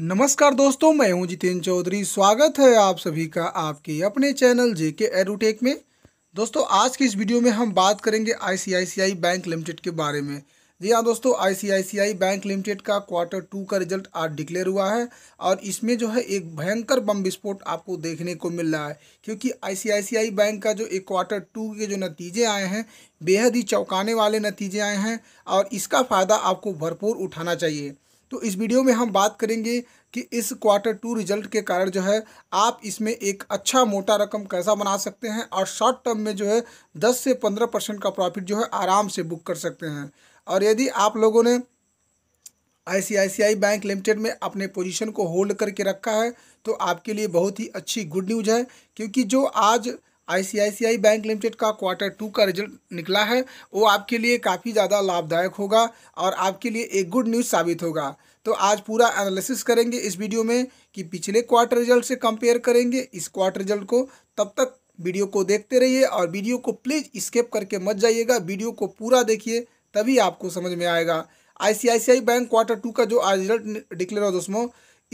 नमस्कार दोस्तों मैं हूं जितेंद्र चौधरी स्वागत है आप सभी का आपके अपने चैनल जे के एरोटेक में दोस्तों आज की इस वीडियो में हम बात करेंगे आईसीआईसीआई बैंक लिमिटेड के बारे में जी हाँ दोस्तों आईसीआईसीआई बैंक लिमिटेड का क्वार्टर टू का रिजल्ट आज डिक्लेयर हुआ है और इसमें जो है एक भयंकर बम विस्फोट आपको देखने को मिल रहा है क्योंकि आईसीआईसीआई बैंक का जो एक क्वार्टर टू के जो नतीजे आए हैं बेहद ही चौंकाने वाले नतीजे आए हैं और इसका फ़ायदा आपको भरपूर उठाना चाहिए तो इस वीडियो में हम बात करेंगे कि इस क्वार्टर टू रिजल्ट के कारण जो है आप इसमें एक अच्छा मोटा रकम कैसा बना सकते हैं और शॉर्ट टर्म में जो है दस से पंद्रह परसेंट का प्रॉफिट जो है आराम से बुक कर सकते हैं और यदि आप लोगों ने आईसीआईसीआई बैंक लिमिटेड में अपने पोजीशन को होल्ड करके रखा है तो आपके लिए बहुत ही अच्छी गुड न्यूज है क्योंकि जो आज आईसीआईसीआई बैंक लिमिटेड का क्वार्टर टू का रिजल्ट निकला है वो आपके लिए काफ़ी ज़्यादा लाभदायक होगा और आपके लिए एक गुड न्यूज़ साबित होगा तो आज पूरा एनालिसिस करेंगे इस वीडियो में कि पिछले क्वार्टर रिजल्ट से कंपेयर करेंगे इस क्वार्टर रिजल्ट को तब तक वीडियो को देखते रहिए और वीडियो को प्लीज़ स्केप करके मत जाइएगा वीडियो को पूरा देखिए तभी आपको समझ में आएगा आईसीआईसीआई बैंक क्वार्टर टू का जो आज रिजल्ट डिक्लेयर हो दोस्तों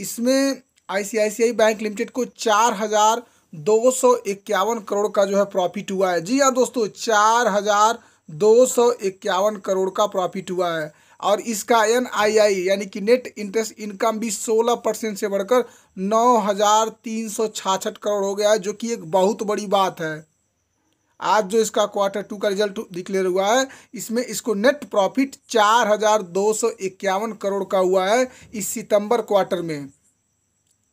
इसमें आईसीआईसीआई बैंक लिमिटेड को चार हज़ार दो सौ इक्यावन करोड़ का जो है प्रॉफिट हुआ है जी हाँ दोस्तों चार हजार दो सौ इक्यावन करोड़ का प्रॉफिट हुआ है और इसका एन आई आई यानी कि नेट इंटरेस्ट इनकम भी सोलह परसेंट से बढ़कर नौ हजार तीन सौ छाछठ करोड़ हो गया है जो कि एक बहुत बड़ी बात है आज जो इसका क्वार्टर टू का रिजल्ट डिक्लेयर हुआ है इसमें इसको नेट प्रॉफिट चार हजार दो सौ इक्यावन करोड़ का हुआ है इस सितंबर क्वार्टर में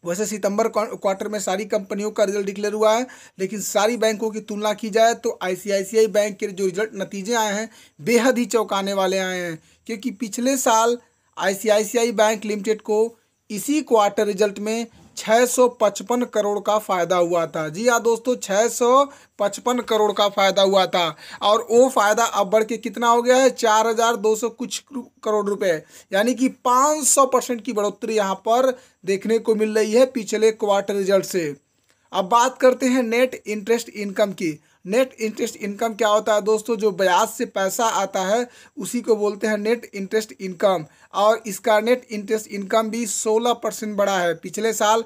वैसे सितंबर क्वार्टर में सारी कंपनियों का रिजल्ट डिक्लेयर हुआ है लेकिन सारी बैंकों की तुलना की जाए तो आईसीआईसीआई बैंक के जो रिजल्ट नतीजे आए हैं बेहद ही चौंकाने वाले आए हैं क्योंकि पिछले साल आईसीआईसीआई बैंक लिमिटेड को इसी क्वार्टर रिजल्ट में 655 करोड़ का फ़ायदा हुआ था जी हाँ दोस्तों 655 करोड़ का फ़ायदा हुआ था और वो फ़ायदा अब बढ़ के कितना हो गया है 4,200 कुछ करोड़ रुपए यानी कि 500 परसेंट की बढ़ोतरी यहाँ पर देखने को मिल रही है पिछले क्वार्टर रिजल्ट से अब बात करते हैं नेट इंटरेस्ट इनकम की नेट इंटरेस्ट इनकम क्या होता है दोस्तों जो ब्याज से पैसा आता है उसी को बोलते हैं नेट इंटरेस्ट इनकम और इसका नेट इंटरेस्ट इनकम भी सोलह परसेंट बढ़ा है पिछले साल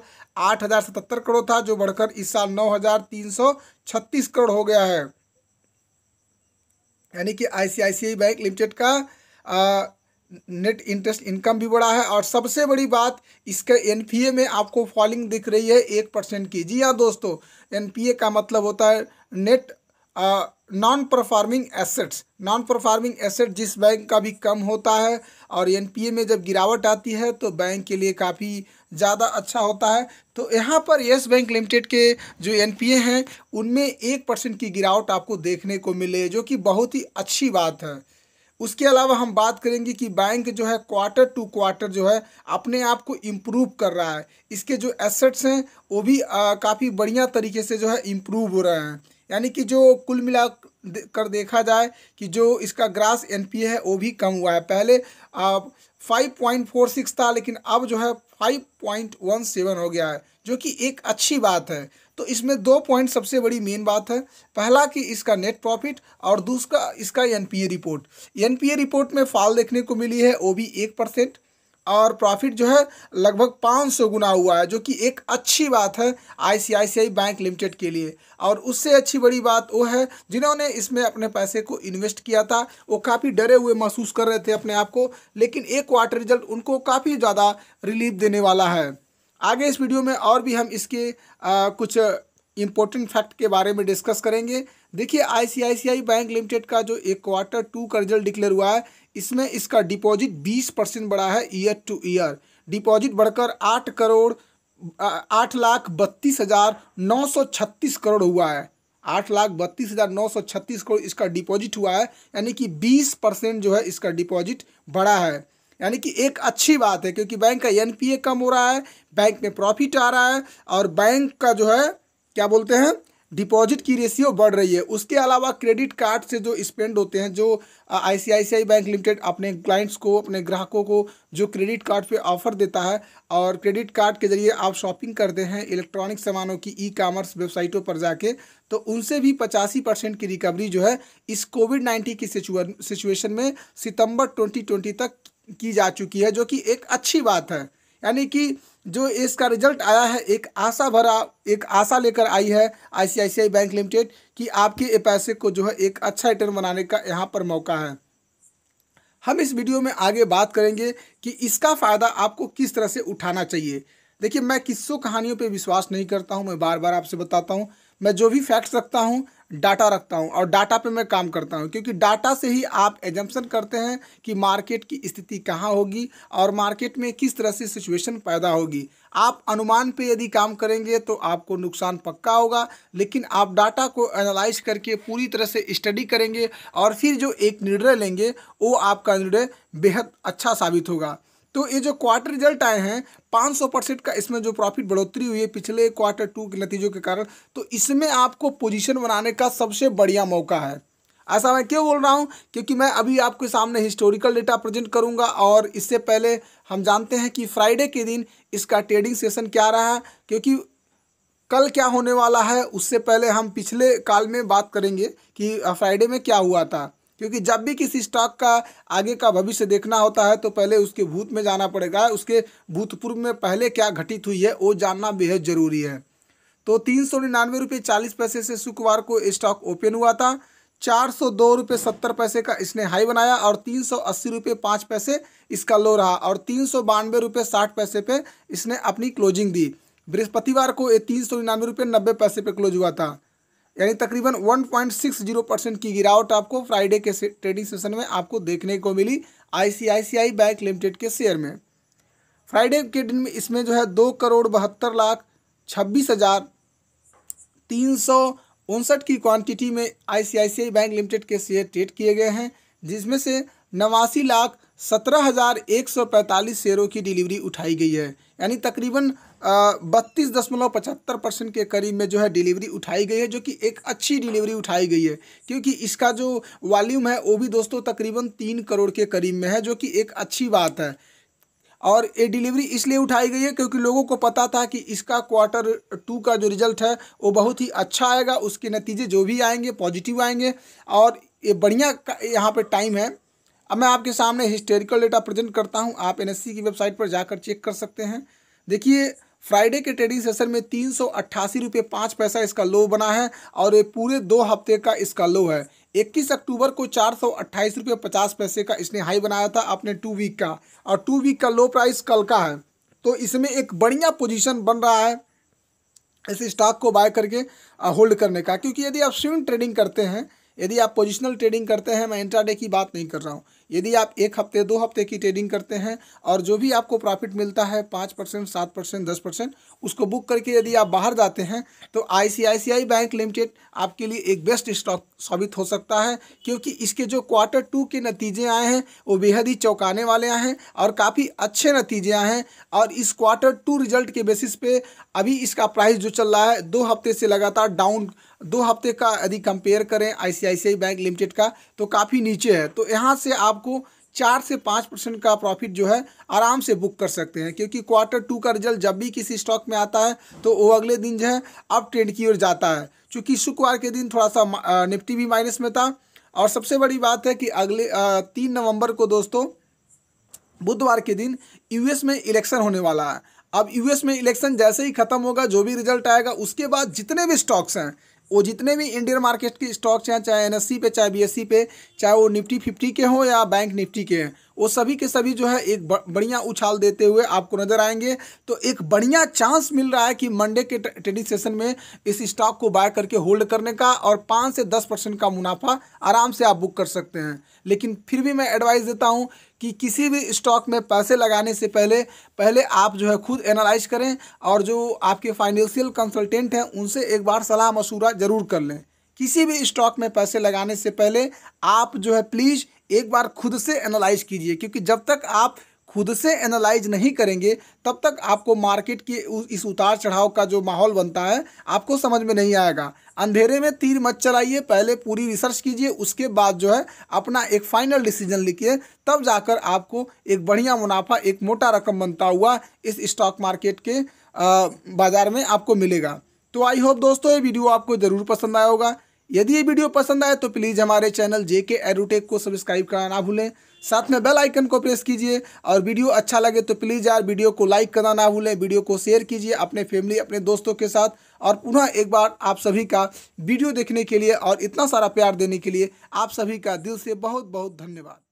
आठ हज़ार सतहत्तर करोड़ था जो बढ़कर इस साल नौ हज़ार तीन सौ छत्तीस करोड़ हो गया है यानी कि आईसीआईसीआई बैंक लिमिटेड का आ, नेट इंटरेस्ट इनकम भी बढ़ा है और सबसे बड़ी बात इसके एनपीए में आपको फॉलिंग दिख रही है एक परसेंट की जी हाँ दोस्तों एनपीए का मतलब होता है net non performing assets non performing asset जिस बैंक का भी कम होता है और एनपीए में जब गिरावट आती है तो बैंक के लिए काफ़ी ज़्यादा अच्छा होता है तो यहाँ पर येस बैंक लिमिटेड के जो एनपीए हैं उनमें एक परसेंट की गिरावट आपको देखने को मिले जो कि बहुत ही अच्छी बात है उसके अलावा हम बात करेंगे कि बैंक जो है क्वार्टर टू क्वार्टर जो है अपने आप को इम्प्रूव कर रहा है इसके जो एसेट्स हैं वो भी uh, काफ़ी बढ़िया तरीके से जो है इम्प्रूव हो रहे हैं यानी कि जो कुल मिला कर देखा जाए कि जो इसका ग्रास एनपीए है वो भी कम हुआ है पहले आप फाइव पॉइंट फोर सिक्स था लेकिन अब जो है फाइव पॉइंट वन सेवन हो गया है जो कि एक अच्छी बात है तो इसमें दो पॉइंट सबसे बड़ी मेन बात है पहला कि इसका नेट प्रॉफिट और दूसरा इसका एनपीए रिपोर्ट एनपीए रिपोर्ट में फाल देखने को मिली है वो भी एक परसेंट और प्रॉफिट जो है लगभग पाँच सौ गुना हुआ है जो कि एक अच्छी बात है आईसीआईसीआई बैंक लिमिटेड के लिए और उससे अच्छी बड़ी बात वो है जिन्होंने इसमें अपने पैसे को इन्वेस्ट किया था वो काफ़ी डरे हुए महसूस कर रहे थे अपने आप को लेकिन एक क्वार्टर रिजल्ट उनको काफ़ी ज़्यादा रिलीफ देने वाला है आगे इस वीडियो में और भी हम इसके आ, कुछ इम्पोर्टेंट फैक्ट के बारे में डिस्कस करेंगे देखिए आईसीआईसीआई बैंक लिमिटेड का जो एक क्वार्टर टू का रिजल्ट डिक्लेयर हुआ है इसमें इसका डिपॉजिट बीस परसेंट बढ़ा है ईयर टू ईयर डिपॉजिट बढ़कर आठ करोड़ आठ लाख बत्तीस हज़ार नौ सौ छत्तीस करोड़ हुआ है आठ लाख बत्तीस हज़ार नौ सौ छत्तीस करोड़ इसका डिपॉजिट हुआ है यानी कि बीस परसेंट जो है इसका डिपॉजिट बढ़ा है यानी कि एक अच्छी बात है क्योंकि बैंक का एन कम हो रहा है बैंक में प्रॉफिट आ रहा है और बैंक का जो है क्या बोलते हैं डिपॉजिट की रेशियो बढ़ रही है उसके अलावा क्रेडिट कार्ड से जो स्पेंड होते हैं जो आईसीआईसीआई बैंक लिमिटेड अपने क्लाइंट्स को अपने ग्राहकों को जो क्रेडिट कार्ड पे ऑफर देता है और क्रेडिट कार्ड के जरिए आप शॉपिंग करते हैं इलेक्ट्रॉनिक सामानों की ई कामर्स वेबसाइटों पर जाके तो उनसे भी पचासी परसेंट की रिकवरी जो है इस कोविड नाइन्टीन की सिचुएशन में सितंबर ट्वेंटी तक की जा चुकी है जो कि एक अच्छी बात है यानी कि जो इसका रिजल्ट आया है एक आशा भरा एक आशा लेकर आई है आईसीआईसीआई बैंक लिमिटेड कि आपके पैसे को जो है एक अच्छा रिटर्न बनाने का यहाँ पर मौका है हम इस वीडियो में आगे बात करेंगे कि इसका फ़ायदा आपको किस तरह से उठाना चाहिए देखिए मैं किस्सों कहानियों पे विश्वास नहीं करता हूँ मैं बार बार आपसे बताता हूँ मैं जो भी फैक्ट्स रखता हूँ डाटा रखता हूँ और डाटा पे मैं काम करता हूँ क्योंकि डाटा से ही आप एजम्पन करते हैं कि मार्केट की स्थिति कहाँ होगी और मार्केट में किस तरह से सिचुएशन पैदा होगी आप अनुमान पे यदि काम करेंगे तो आपको नुकसान पक्का होगा लेकिन आप डाटा को एनालाइज करके पूरी तरह से स्टडी करेंगे और फिर जो एक निर्णय लेंगे वो आपका निर्णय बेहद अच्छा साबित होगा तो ये जो क्वार्टर रिजल्ट आए हैं 500 परसेंट का इसमें जो प्रॉफिट बढ़ोतरी हुई है पिछले क्वार्टर टू के नतीजों के कारण तो इसमें आपको पोजीशन बनाने का सबसे बढ़िया मौका है ऐसा मैं क्यों बोल रहा हूँ क्योंकि मैं अभी आपके सामने हिस्टोरिकल डेटा प्रेजेंट करूँगा और इससे पहले हम जानते हैं कि फ्राइडे के दिन इसका ट्रेडिंग सेशन क्या रहा क्योंकि कल क्या होने वाला है उससे पहले हम पिछले काल में बात करेंगे कि फ्राइडे में क्या हुआ था क्योंकि जब भी किसी स्टॉक का आगे का भविष्य देखना होता है तो पहले उसके भूत में जाना पड़ेगा उसके भूतपूर्व में पहले क्या घटित हुई है वो जानना बेहद ज़रूरी है तो तीन सौ निन्यानवे रुपये चालीस पैसे से शुक्रवार को स्टॉक ओपन हुआ था चार सौ दो रुपये सत्तर पैसे का इसने हाई बनाया और तीन सौ अस्सी रुपये पाँच पैसे इसका लो रहा और तीन सौ बानवे रुपये साठ पैसे पे इसने अपनी क्लोजिंग दी बृहस्पतिवार को ये तीन सौ निन्यानवे रुपये नब्बे पैसे पे क्लोज हुआ था यानी तकरीबन 1.60 परसेंट की गिरावट आपको फ्राइडे के ट्रेडिंग सेशन में आपको देखने को मिली आईसीआईसीआई बैंक लिमिटेड के शेयर में फ्राइडे के दिन में इसमें जो है दो करोड़ बहत्तर लाख छब्बीस हज़ार तीन सौ उनसठ की क्वांटिटी में आईसीआईसीआई बैंक लिमिटेड के शेयर ट्रेड किए गए हैं जिसमें से नवासी लाख 17,145 शेयरों की डिलीवरी उठाई गई है यानी तकरीबन बत्तीस दशमलव पचहत्तर परसेंट के करीब में जो है डिलीवरी उठाई गई है जो कि एक अच्छी डिलीवरी उठाई गई है क्योंकि इसका जो वॉल्यूम है वो भी दोस्तों तकरीबन तीन करोड़ के करीब में है जो कि एक अच्छी बात है और ये डिलीवरी इसलिए उठाई गई है क्योंकि लोगों को पता था कि इसका क्वार्टर टू का जो रिजल्ट है वो बहुत ही अच्छा आएगा उसके नतीजे जो भी आएंगे पॉजिटिव आएंगे और ये बढ़िया यहाँ पे टाइम है अब मैं आपके सामने हिस्टोरिकल डेटा प्रेजेंट करता हूँ आप एन की वेबसाइट पर जाकर चेक कर सकते हैं देखिए फ्राइडे के ट्रेडिंग सेशन में तीन सौ अट्ठासी रुपये पाँच पैसा इसका लो बना है और ये पूरे दो हफ्ते का इसका लो है इक्कीस अक्टूबर को चार सौ अट्ठाईस रुपये पचास पैसे का इसने हाई बनाया था अपने टू वीक का और टू वीक का लो प्राइस कल का है तो इसमें एक बढ़िया पोजीशन बन रहा है इस स्टॉक को बाय करके होल्ड करने का क्योंकि यदि आप स्विंग ट्रेडिंग करते हैं यदि आप पोजिशनल ट्रेडिंग करते हैं मैं इंट्राडे की बात नहीं कर रहा हूँ यदि आप एक हफ्ते दो हफ्ते की ट्रेडिंग करते हैं और जो भी आपको प्रॉफिट मिलता है पाँच परसेंट सात परसेंट दस परसेंट उसको बुक करके यदि आप बाहर जाते हैं तो आई बैंक लिमिटेड आपके लिए एक बेस्ट स्टॉक साबित हो सकता है क्योंकि इसके जो क्वार्टर टू के नतीजे आए हैं वो बेहद ही चौंकाने वाले आए हैं और काफ़ी अच्छे नतीजे आए हैं और इस क्वार्टर टू रिजल्ट के बेसिस पे अभी इसका प्राइस जो चल रहा है दो हफ्ते से लगातार डाउन दो हफ्ते का यदि कंपेयर करें आईसीआईसीआई बैंक लिमिटेड का तो काफ़ी नीचे है तो यहाँ से आप आपको चार से पाँच परसेंट का प्रॉफिट जो है आराम से बुक कर सकते हैं क्योंकि क्वार्टर टू का रिजल्ट जब भी किसी स्टॉक में आता है तो वो अगले दिन जो है अप ट्रेंड की ओर जाता है चूँकि शुक्रवार के दिन थोड़ा सा निफ्टी भी माइनस में था और सबसे बड़ी बात है कि अगले तीन नवंबर को दोस्तों बुधवार के दिन यूएस में इलेक्शन होने वाला है अब यूएस में इलेक्शन जैसे ही खत्म होगा जो भी रिजल्ट आएगा उसके बाद जितने भी स्टॉक्स हैं वो जितने भी इंडियन मार्केट के स्टॉक्स हैं चाहे एन e पे चाहे बी e पे चाहे वो निफ्टी फिफ्टी के हों या बैंक निफ्टी के हैं वो सभी के सभी जो है एक बढ़िया उछाल देते हुए आपको नजर आएंगे तो एक बढ़िया चांस मिल रहा है कि मंडे के ट्रेडिंग सेशन में इस स्टॉक को बाय करके होल्ड करने का और पाँच से दस परसेंट का मुनाफा आराम से आप बुक कर सकते हैं लेकिन फिर भी मैं एडवाइस देता हूँ कि किसी भी स्टॉक में पैसे लगाने से पहले पहले आप जो है खुद एनालाइज करें और जो आपके फाइनेंशियल कंसल्टेंट हैं उनसे एक बार सलाह मशूरा ज़रूर कर लें किसी भी स्टॉक में पैसे लगाने से पहले आप जो है प्लीज़ एक बार खुद से एनालाइज कीजिए क्योंकि जब तक आप खुद से एनालाइज नहीं करेंगे तब तक आपको मार्केट के इस उतार चढ़ाव का जो माहौल बनता है आपको समझ में नहीं आएगा अंधेरे में तीर मत चलाइए पहले पूरी रिसर्च कीजिए उसके बाद जो है अपना एक फाइनल डिसीजन लिखिए तब जाकर आपको एक बढ़िया मुनाफा एक मोटा रकम बनता हुआ इस स्टॉक मार्केट के बाज़ार में आपको मिलेगा तो आई होप दोस्तों ये वीडियो आपको ज़रूर पसंद आया होगा यदि ये वीडियो पसंद आए तो प्लीज़ हमारे चैनल जेके एरोटेक को सब्सक्राइब करना ना भूलें साथ में बेल आइकन को प्रेस कीजिए और वीडियो अच्छा लगे तो प्लीज़ यार वीडियो को लाइक करना ना भूलें वीडियो को शेयर कीजिए अपने फैमिली अपने दोस्तों के साथ और पुनः एक बार आप सभी का वीडियो देखने के लिए और इतना सारा प्यार देने के लिए आप सभी का दिल से बहुत बहुत धन्यवाद